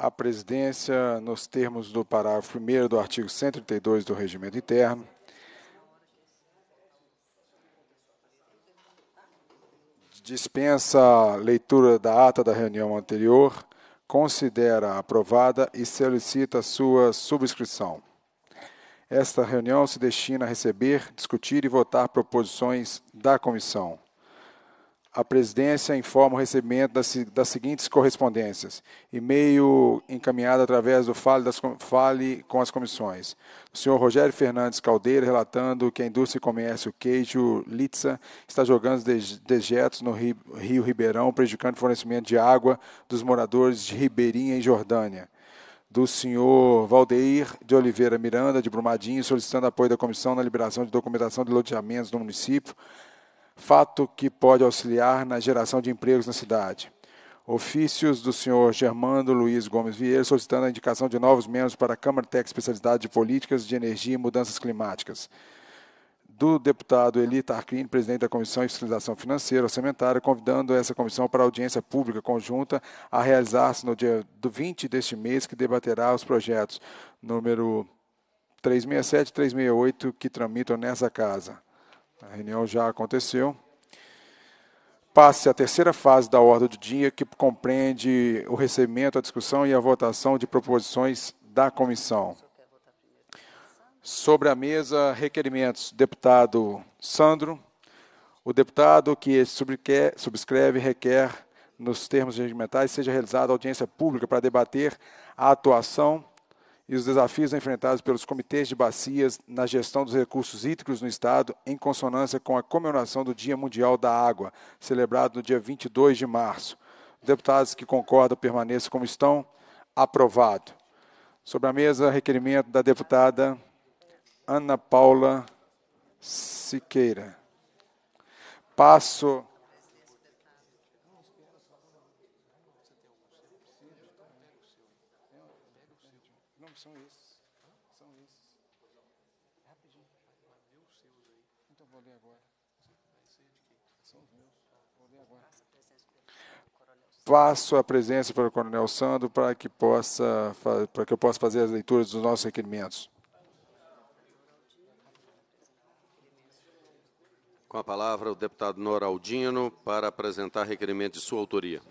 a presidência, nos termos do parágrafo 1 do artigo 132 do Regimento Interno, dispensa a leitura da ata da reunião anterior, considera aprovada e solicita sua subscrição. Esta reunião se destina a receber, discutir e votar proposições da comissão a presidência informa o recebimento das, das seguintes correspondências: e-mail encaminhado através do Fale, das, Fale com as comissões. O senhor Rogério Fernandes Caldeira relatando que a indústria e comércio Queijo Litsa está jogando dejetos no Rio, Rio Ribeirão, prejudicando o fornecimento de água dos moradores de Ribeirinha, em Jordânia do senhor Valdeir de Oliveira Miranda, de Brumadinho, solicitando apoio da comissão na liberação de documentação de loteamentos no município, fato que pode auxiliar na geração de empregos na cidade. Ofícios do senhor Germando Luiz Gomes Vieira solicitando a indicação de novos membros para a Câmara Tec Especialidade de Políticas de Energia e Mudanças Climáticas. Do deputado Eli Tarquin, presidente da Comissão de Fiscalização Financeira Orçamentária, convidando essa comissão para audiência pública conjunta a realizar-se no dia do 20 deste mês, que debaterá os projetos número 367 e 368 que tramitam nessa casa. A reunião já aconteceu. Passe à terceira fase da ordem do dia, que compreende o recebimento, a discussão e a votação de proposições da comissão. Sobre a mesa, requerimentos. Deputado Sandro. O deputado que subscreve requer, nos termos regimentais, seja realizada audiência pública para debater a atuação e os desafios enfrentados pelos comitês de bacias na gestão dos recursos hídricos no Estado, em consonância com a comemoração do Dia Mundial da Água, celebrado no dia 22 de março. Deputados que concordam permaneçam como estão. Aprovado. Sobre a mesa, requerimento da deputada Ana Paula Siqueira. Passo Não, são esses. Hã? São esses. rapidinho. Mas os seus aí. Então vou ler agora. São os meus. Vou ler agora. Passo a presença para o Coronel Sandro para que, possa, para que eu possa fazer as leituras dos nossos requerimentos. Com a palavra, o deputado Noraldino para apresentar requerimento de sua autoria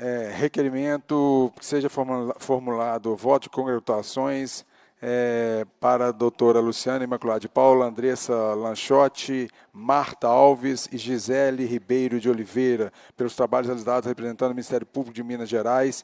é, requerimento que seja formulado voto de congratulações é, para a doutora Luciana Imaculada de Paula, Andressa Lanchotti, Marta Alves e Gisele Ribeiro de Oliveira, pelos trabalhos realizados representando o Ministério Público de Minas Gerais,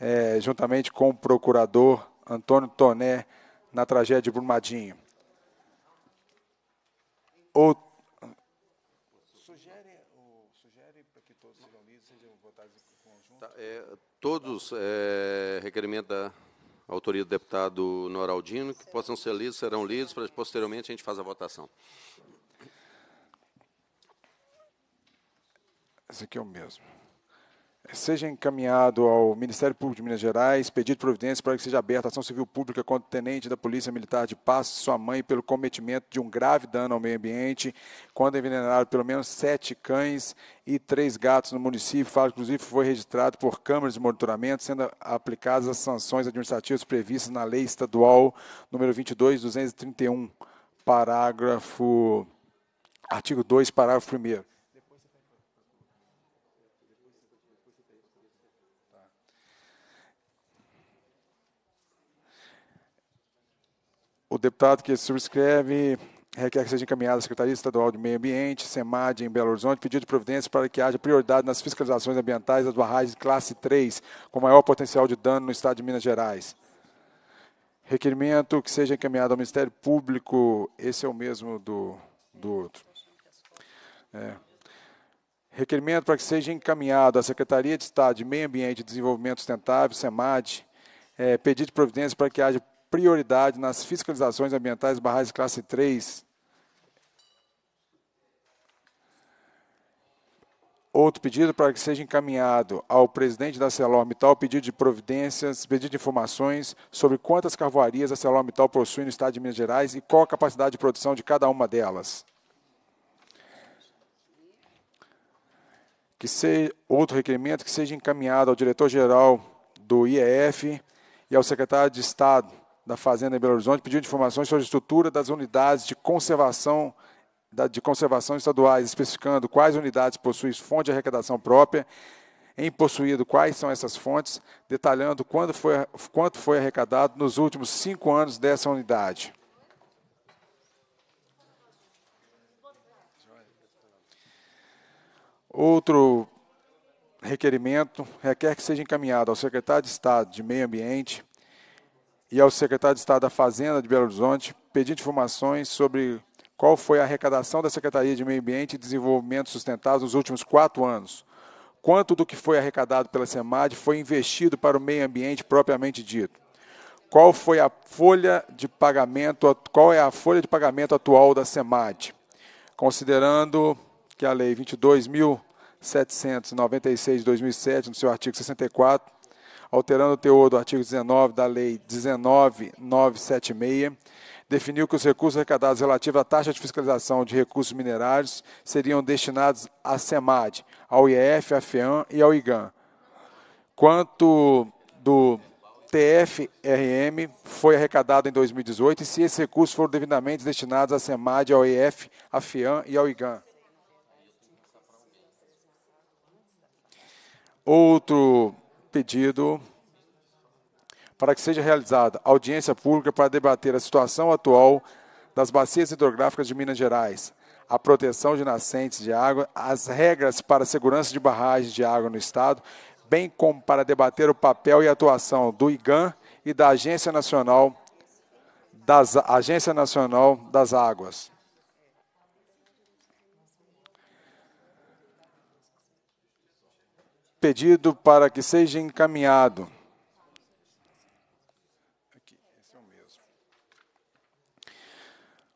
é, juntamente com o procurador Antônio Toné, na tragédia de Brumadinho. Outro É, todos é, requerimento da autoria do deputado Noraldino, que possam ser lidos, serão lidos, para posteriormente a gente faz a votação. Esse aqui é o mesmo seja encaminhado ao Ministério Público de Minas Gerais, pedido de providência para que seja aberta ação civil pública contra o tenente da Polícia Militar de Passo e sua mãe pelo cometimento de um grave dano ao meio ambiente, quando é envenenaram pelo menos sete cães e três gatos no município. O inclusive, foi registrado por câmeras de monitoramento, sendo aplicadas as sanções administrativas previstas na Lei Estadual número 22.231, parágrafo... Artigo 2, parágrafo 1 o deputado que subscreve requer que seja encaminhada à Secretaria Estadual de Meio Ambiente, SEMAD, em Belo Horizonte, pedido de providências para que haja prioridade nas fiscalizações ambientais das barragens classe 3, com maior potencial de dano no estado de Minas Gerais. Requerimento que seja encaminhado ao Ministério Público, esse é o mesmo do, do outro. É. Requerimento para que seja encaminhado à Secretaria de Estado de Meio Ambiente e Desenvolvimento Sustentável, SEMAD, é, pedido de providências para que haja prioridade nas fiscalizações ambientais barragens classe 3. Outro pedido para que seja encaminhado ao presidente da CELORMITAL pedido de providências, pedido de informações sobre quantas carvoarias a CELORMITAL possui no estado de Minas Gerais e qual a capacidade de produção de cada uma delas. Que seja outro requerimento que seja encaminhado ao diretor-geral do IEF e ao secretário de Estado da Fazenda em Belo Horizonte pediu informações sobre a estrutura das unidades de conservação de conservação estaduais, especificando quais unidades possuem fonte de arrecadação própria, em possuído quais são essas fontes, detalhando quando foi, quanto foi arrecadado nos últimos cinco anos dessa unidade. Outro requerimento requer que seja encaminhado ao secretário de Estado de Meio Ambiente e ao secretário de Estado da Fazenda de Belo Horizonte, pedindo informações sobre qual foi a arrecadação da Secretaria de Meio Ambiente e Desenvolvimento Sustentável nos últimos quatro anos. Quanto do que foi arrecadado pela SEMAD foi investido para o meio ambiente propriamente dito? Qual foi a folha de pagamento, qual é a folha de pagamento atual da SEMAD? Considerando que a Lei 22.796 de 2007, no seu artigo 64, alterando o teor do artigo 19 da Lei 19976, definiu que os recursos arrecadados relativos à taxa de fiscalização de recursos minerários seriam destinados à SEMAD, ao IEF, à FEAM e ao IGAN. Quanto do TFRM foi arrecadado em 2018 e se esses recursos foram devidamente destinados à SEMAD, ao IEF, à FEAM e ao IGAN. Outro pedido para que seja realizada audiência pública para debater a situação atual das bacias hidrográficas de Minas Gerais, a proteção de nascentes de água, as regras para a segurança de barragens de água no Estado, bem como para debater o papel e atuação do IGAN e da Agência Nacional das, Agência Nacional das Águas. pedido para que seja encaminhado.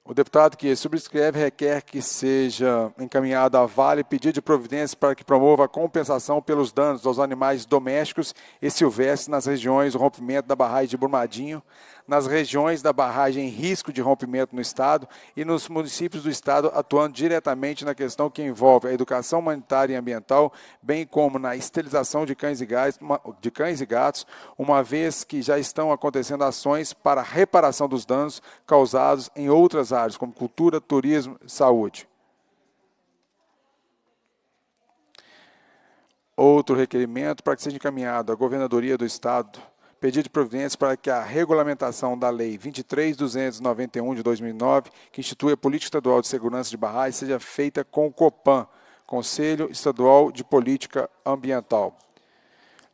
É o deputado que subscreve requer que seja encaminhado a Vale pedido de providências para que promova a compensação pelos danos aos animais domésticos e silvestres nas regiões do rompimento da barragem de Brumadinho, nas regiões da barragem em risco de rompimento no Estado e nos municípios do Estado, atuando diretamente na questão que envolve a educação humanitária e ambiental, bem como na esterilização de cães e gatos, de cães e gatos uma vez que já estão acontecendo ações para reparação dos danos causados em outras áreas, como cultura, turismo e saúde. Outro requerimento para que seja encaminhado à Governadoria do Estado pedido de providências para que a regulamentação da Lei 23.291 de 2009, que institui a Política Estadual de Segurança de Barragens, seja feita com o COPAN, Conselho Estadual de Política Ambiental.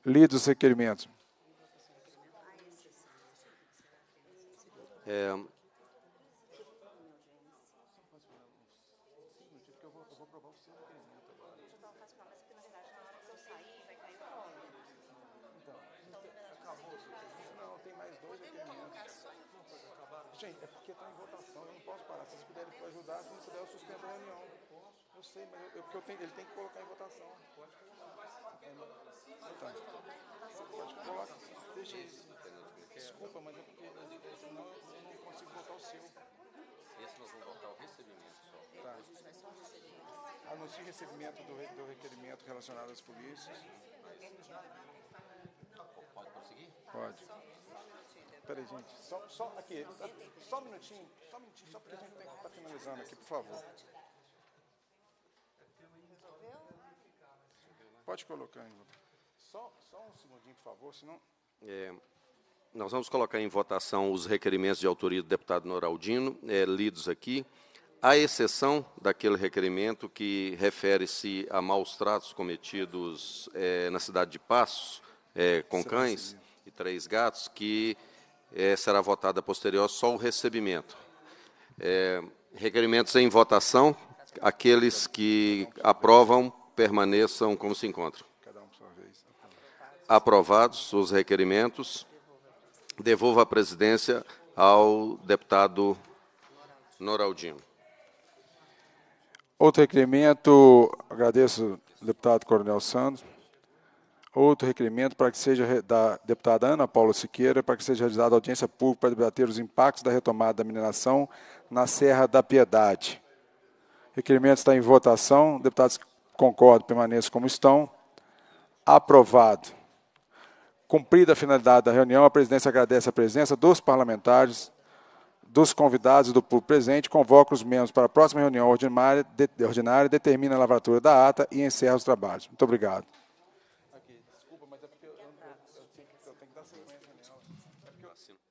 Lido os requerimentos. É, Gente, é porque está em votação, eu não posso parar. Se vocês puderem ajudar, se não puder, eu suspendo a reunião. Eu sei, mas eu, porque eu tenho, ele tem que colocar em votação. Pode colocar. Deixa isso. Desculpa, mas é porque senão eu não consigo votar o seu. Esse nós vamos votar o recebimento só. Tá. Ah, o recebimento do, do requerimento relacionado às polícias. Pode prosseguir? Pode. Peraí, gente, só, só aqui, só um minutinho, só um minutinho, só porque a gente está finalizando aqui, por favor. Pode colocar em só, só um segundinho, por favor, senão. É, nós vamos colocar em votação os requerimentos de autoria do deputado Noraldino, é, lidos aqui, à exceção daquele requerimento que refere-se a maus tratos cometidos é, na cidade de Passos, é, com cães e três gatos, que é, será votada posterior só o recebimento. É, requerimentos em votação, aqueles que aprovam permaneçam como se encontram. Aprovados os requerimentos, devolvo a presidência ao deputado Noraldinho. Outro requerimento, agradeço, deputado Coronel Santos. Outro requerimento para que seja da deputada Ana Paula Siqueira, para que seja realizada audiência pública para debater os impactos da retomada da mineração na Serra da Piedade. requerimento está em votação. Deputados que concordam, permaneçam como estão. Aprovado. Cumprida a finalidade da reunião, a presidência agradece a presença dos parlamentares, dos convidados e do público presente, convoca os membros para a próxima reunião ordinária, de, ordinária determina a lavratura da ata e encerra os trabalhos. Muito obrigado. assino.